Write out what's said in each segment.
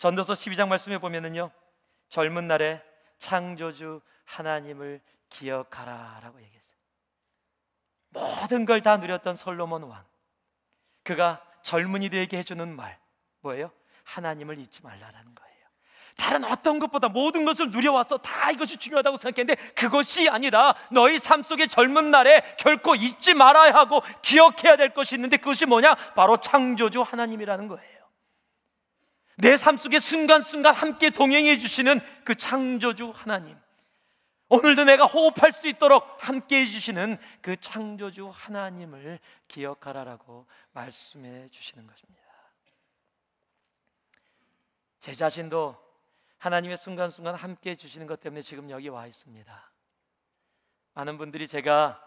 전도서 12장 말씀에 보면은요. 젊은 날에 창조주 하나님을 기억하라라고 얘기했어요. 모든 걸 다 누렸던 솔로몬 왕. 그가 젊은이들에게 해주는 말 뭐예요? 하나님을 잊지 말라라는 거예요. 다른 어떤 것보다 모든 것을 누려와서 다 이것이 중요하다고 생각했는데 그것이 아니다. 너희 삶 속의 젊은 날에 결코 잊지 말아야 하고 기억해야 될 것이 있는데 그것이 뭐냐? 바로 창조주 하나님이라는 거예요. 내삶 속에 순간순간 함께 동행해 주시는 그 창조주 하나님. 오늘도 내가 호흡할 수 있도록 함께 해주시는 그 창조주 하나님을 기억하라라고 말씀해 주시는 것입니다. 제 자신도 하나님의 순간순간 함께 해주시는 것 때문에 지금 여기 와 있습니다. 많은 분들이 제가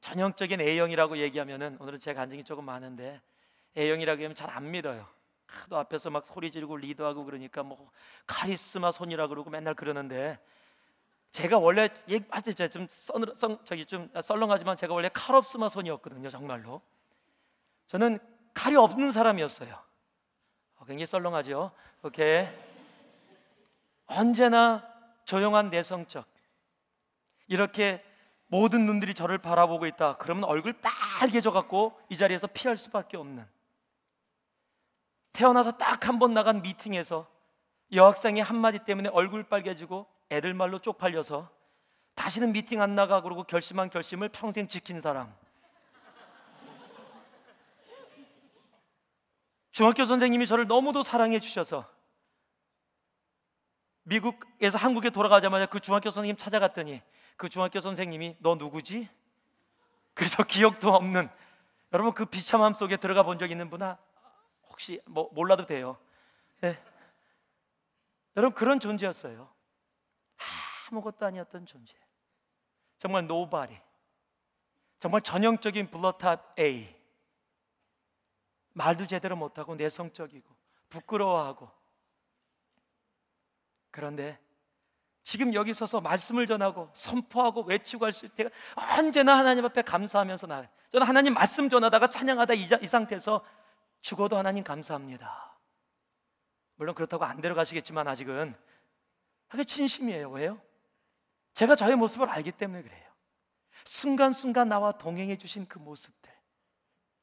전형적인 A형이라고 얘기하면은 오늘은 제 간증이 조금 많은데 A형이라고 하면 잘 안 믿어요. 하도 앞에서 막 소리 지르고 리드하고 그러니까 뭐 카리스마 손이라 그러고 맨날 그러는데 제가 원래 얘기하지 제좀 썬, 썬, 저기 좀 썰렁하지만 제가 원래 카롭스마 손이었거든요 정말로 저는 칼이 없는 사람이었어요 어, 굉장히 썰렁하죠 이렇게 언제나 조용한 내성적 이렇게 모든 눈들이 저를 바라보고 있다 그러면 얼굴 빨개져 갖고 이 자리에서 피할 수밖에 없는 태어나서 딱 한 번 나간 미팅에서 여학생이 한마디 때문에 얼굴 빨개지고 애들 말로 쪽팔려서 다시는 미팅 안 나가 그러고 결심한 결심을 평생 지킨 사람. 중학교 선생님이 저를 너무도 사랑해 주셔서 미국에서 한국에 돌아가자마자 그 중학교 선생님 찾아갔더니 그 중학교 선생님이 너 누구지? 그래서 기억도 없는 여러분 그 비참함 속에 들어가 본 적 있는 분아 혹시 뭐 몰라도 돼요. 네. 여러분 그런 존재였어요. 아무것도 아니었던 존재. 정말 노바리. 정말 전형적인 블러탑 A. 말도 제대로 못하고 내성적이고 부끄러워하고. 그런데 지금 여기 서서 말씀을 전하고 선포하고 외치고 할수 있을 때가 언제나 하나님 앞에 감사하면서 나. 저는 하나님 말씀 전하다가 찬양하다 이, 이 상태에서 죽어도 하나님 감사합니다. 물론 그렇다고 안 데려가시겠지만 아직은 그게 진심이에요. 왜요? 제가 저의 모습을 알기 때문에 그래요. 순간순간 나와 동행해 주신 그 모습들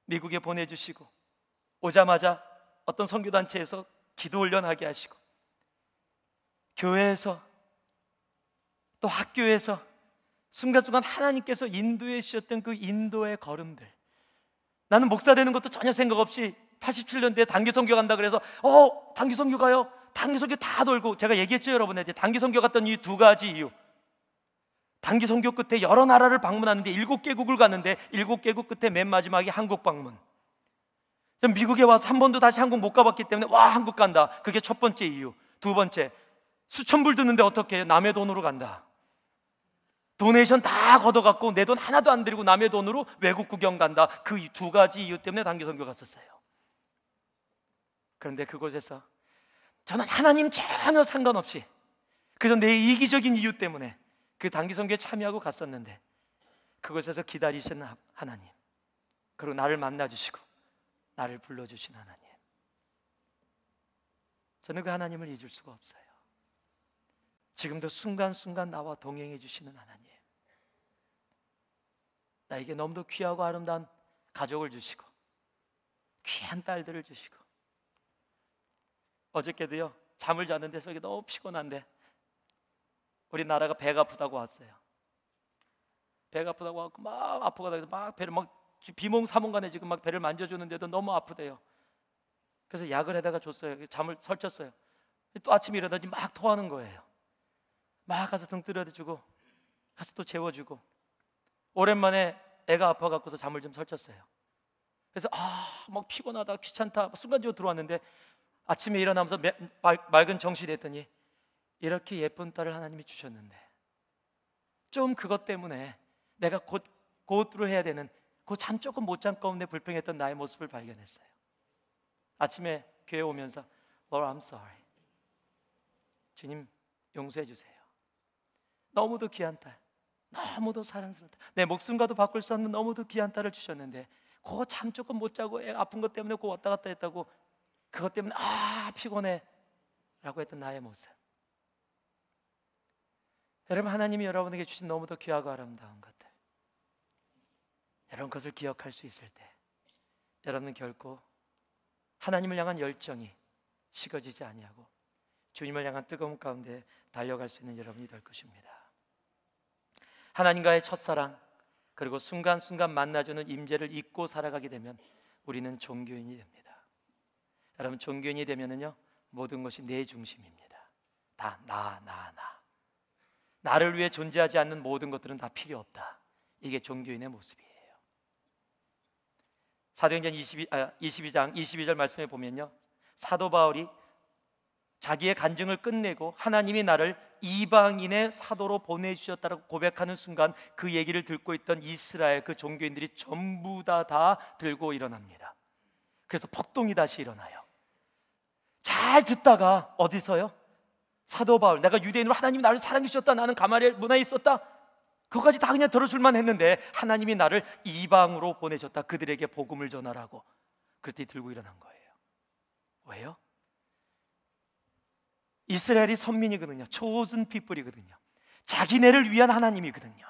미국에 보내주시고 오자마자 어떤 선교단체에서 기도 훈련하게 하시고 교회에서 또 학교에서 순간순간 하나님께서 인도해 주셨던 그 인도의 걸음들 나는 목사 되는 것도 전혀 생각 없이 87년도에 단기 선교 간다 그래서 어 단기 선교 가요 단기 선교 다 돌고 제가 얘기했죠 여러분한테 단기 선교 갔던 이 두 가지 이유 단기 선교 끝에 여러 나라를 방문하는데 일곱 개국을 갔는데 일곱 개국 끝에 맨마지막에 한국 방문 전 미국에 와서 한 번도 다시 한국 못 가봤기 때문에 와 한국 간다 그게 첫 번째 이유 두 번째 수천 불 드는데 어떻게 해요 남의 돈으로 간다 도네이션 다 걷어갖고 내 돈 하나도 안 들이고 남의 돈으로 외국 구경 간다. 그 두 가지 이유 때문에 단기 선교 갔었어요. 그런데 그곳에서 저는 하나님 전혀 상관없이 그저 내 이기적인 이유 때문에 그 단기 선교에 참여하고 갔었는데 그곳에서 기다리시는 하나님 그리고 나를 만나 주시고 나를 불러 주신 하나님 저는 그 하나님을 잊을 수가 없어요. 지금도 순간순간 나와 동행해 주시는 하나님. 나에게 너무도 귀하고 아름다운 가족을 주시고 귀한 딸들을 주시고 어저께도요 잠을 잤는데 속이 너무 피곤한데 우리나라가 배가 아프다고 왔어요 배가 아프다고 왔고 막아프고막 배를 막 비몽사몽간에 지금 막 배를 만져주는데도 너무 아프대요 그래서 약을 해다가 줬어요 잠을 설쳤어요 또 아침에 일어나지 막 토하는 거예요 막 가서 등 뜨려주고 가서 또 재워주고 오랜만에 애가 아파갖고서 잠을 좀 설쳤어요. 그래서 아막 피곤하다 귀찮다 순간적으로 들어왔는데 아침에 일어나면서 매, 말, 맑은 정신이 됐더니 이렇게 예쁜 딸을 하나님이 주셨는데 좀 그것 때문에 내가 곧 곧으로 해야 되는 그 잠 조금 못 잔 가운데 불평했던 나의 모습을 발견했어요. 아침에 교회 오면서 Lord I'm sorry 주님 용서해 주세요. 너무도 귀한 딸, 너무도 사랑스러운 딸, 내 목숨과도 바꿀 수 없는 너무도 귀한 딸을 주셨는데 그잠 거 조금 못 자고 애 아픈 것 때문에 그거 왔다 갔다 했다고 그것 때문에 아 피곤해 라고 했던 나의 모습 여러분 하나님이 여러분에게 주신 너무도 귀하고 아름다운 것들 여러분 그것을 기억할 수 있을 때 여러분은 결코 하나님을 향한 열정이 식어지지 아니하고 주님을 향한 뜨거움 가운데 달려갈 수 있는 여러분이 될 것입니다. 하나님과의 첫사랑 그리고 순간순간 만나주는 임재를 잊고 살아가게 되면 우리는 종교인이 됩니다. 여러분 종교인이 되면은요 모든 것이 내 중심입니다. 다 나, 나, 나. 나를 위해 존재하지 않는 모든 것들은 다 필요 없다. 이게 종교인의 모습이에요. 사도행전 22, 아, 22장 22절 말씀에 보면요 사도 바울이 자기의 간증을 끝내고 하나님이 나를 이방인의 사도로 보내주셨다고 고백하는 순간 그 얘기를 듣고 있던 이스라엘 그 종교인들이 전부 다 다 들고 일어납니다. 그래서 폭동이 다시 일어나요. 잘 듣다가 어디서요? 사도 바울 내가 유대인으로 하나님 나를 사랑해 주셨다 나는 가마리엘 문화에 있었다 그것까지 다 그냥 들어줄만 했는데 하나님이 나를 이방으로 보내셨다 그들에게 복음을 전하라고 그때 들고 일어난 거예요 왜요? 이스라엘이 선민이거든요. 초선 피플이거든요. 자기네를 위한 하나님이거든요.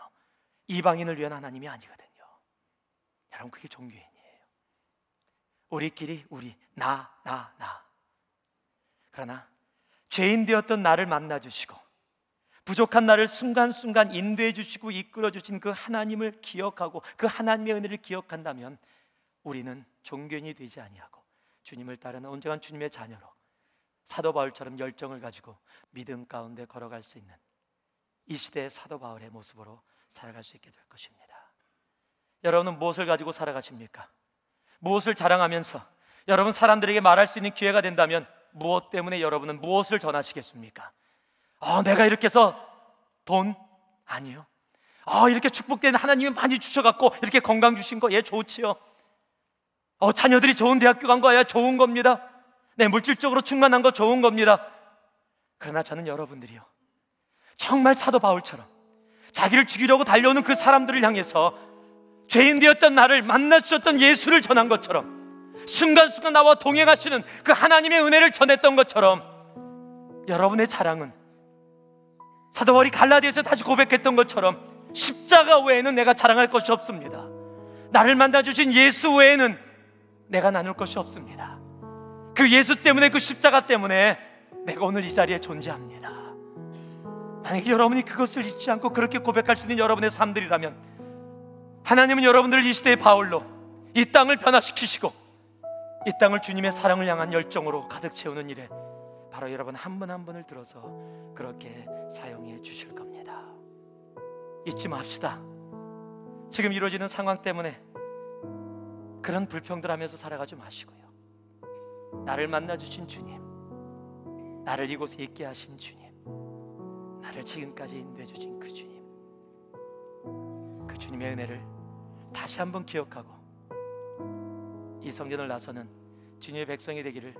이방인을 위한 하나님이 아니거든요. 여러분 그게 종교인이에요. 우리끼리 우리 나 나, 나. 그러나 죄인 되었던 나를 만나 주시고 부족한 나를 순간순간 인도해 주시고 이끌어 주신 그 하나님을 기억하고 그 하나님의 은혜를 기억한다면 우리는 종교인이 되지 아니하고 주님을 따르는 온전한 주님의 자녀로 사도 바울처럼 열정을 가지고 믿음 가운데 걸어갈 수 있는 이 시대의 사도 바울의 모습으로 살아갈 수 있게 될 것입니다. 여러분은 무엇을 가지고 살아가십니까? 무엇을 자랑하면서 여러분 사람들에게 말할 수 있는 기회가 된다면 무엇 때문에 여러분은 무엇을 전하시겠습니까? 어, 내가 이렇게 해서 돈? 아니요. 어, 이렇게 축복된 하나님이 많이 주셔갖고 이렇게 건강 주신 거, 예, 좋지요. 어, 자녀들이 좋은 대학교 간 거야, 예, 좋은 겁니다. 네, 물질적으로 충만한 거 좋은 겁니다. 그러나 저는 여러분들이요. 정말 사도 바울처럼 자기를 죽이려고 달려오는 그 사람들을 향해서 죄인 되었던 나를 만나 주셨던 예수를 전한 것처럼 순간순간 나와 동행하시는 그 하나님의 은혜를 전했던 것처럼 여러분의 자랑은 사도 바울이 갈라디에서 다시 고백했던 것처럼 십자가 외에는 내가 자랑할 것이 없습니다. 나를 만나 주신 예수 외에는 내가 나눌 것이 없습니다. 그 예수 때문에 그 십자가 때문에 내가 오늘 이 자리에 존재합니다. 만약에 여러분이 그것을 잊지 않고 그렇게 고백할 수 있는 여러분의 삶들이라면 하나님은 여러분들을 이 시대의 바울로 이 땅을 변화시키시고 이 땅을 주님의 사랑을 향한 열정으로 가득 채우는 일에 바로 여러분 한 분한 한 분을 들어서 그렇게 사용해 주실 겁니다. 잊지 맙시다. 지금 이루어지는 상황 때문에 그런 불평들 하면서 살아가지 마시고요. 나를 만나 주신 주님, 나를 이곳에 있게 하신 주님, 나를 지금까지 인도해 주신 그 주님, 그 주님의 은혜를 다시 한번 기억하고 이 성전을 나서는 주님의 백성이 되기를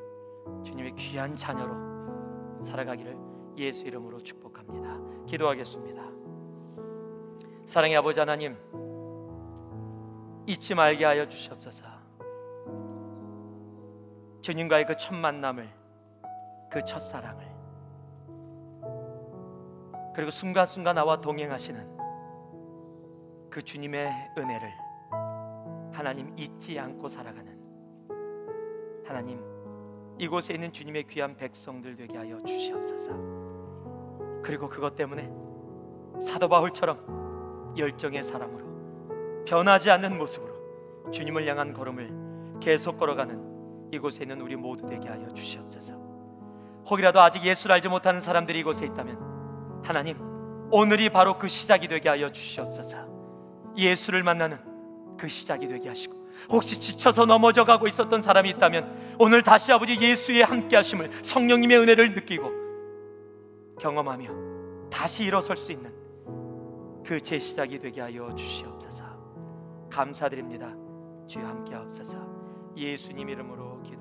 주님의 귀한 자녀로 살아가기를 예수 이름으로 축복합니다. 기도하겠습니다. 사랑의 아버지 하나님 잊지 말게 하여 주시옵소서. 주님과의 그 첫 만남을 그 첫사랑을 그리고 순간순간 나와 동행하시는 그 주님의 은혜를 하나님 잊지 않고 살아가는 하나님 이곳에 있는 주님의 귀한 백성들 되게 하여 주시옵소서. 그리고 그것 때문에 사도 바울처럼 열정의 사람으로 변하지 않는 모습으로 주님을 향한 걸음을 계속 걸어가는 이곳에 있는 우리 모두 되게 하여 주시옵소서. 혹이라도 아직 예수를 알지 못하는 사람들이 이곳에 있다면 하나님 오늘이 바로 그 시작이 되게 하여 주시옵소서. 예수를 만나는 그 시작이 되게 하시고 혹시 지쳐서 넘어져 가고 있었던 사람이 있다면 오늘 다시 아버지 예수의 함께 하심을 성령님의 은혜를 느끼고 경험하며 다시 일어설 수 있는 그 재시작이 되게 하여 주시옵소서. 감사드립니다. 주여 함께 하옵소서. 예수님 이름으로 기도합니다.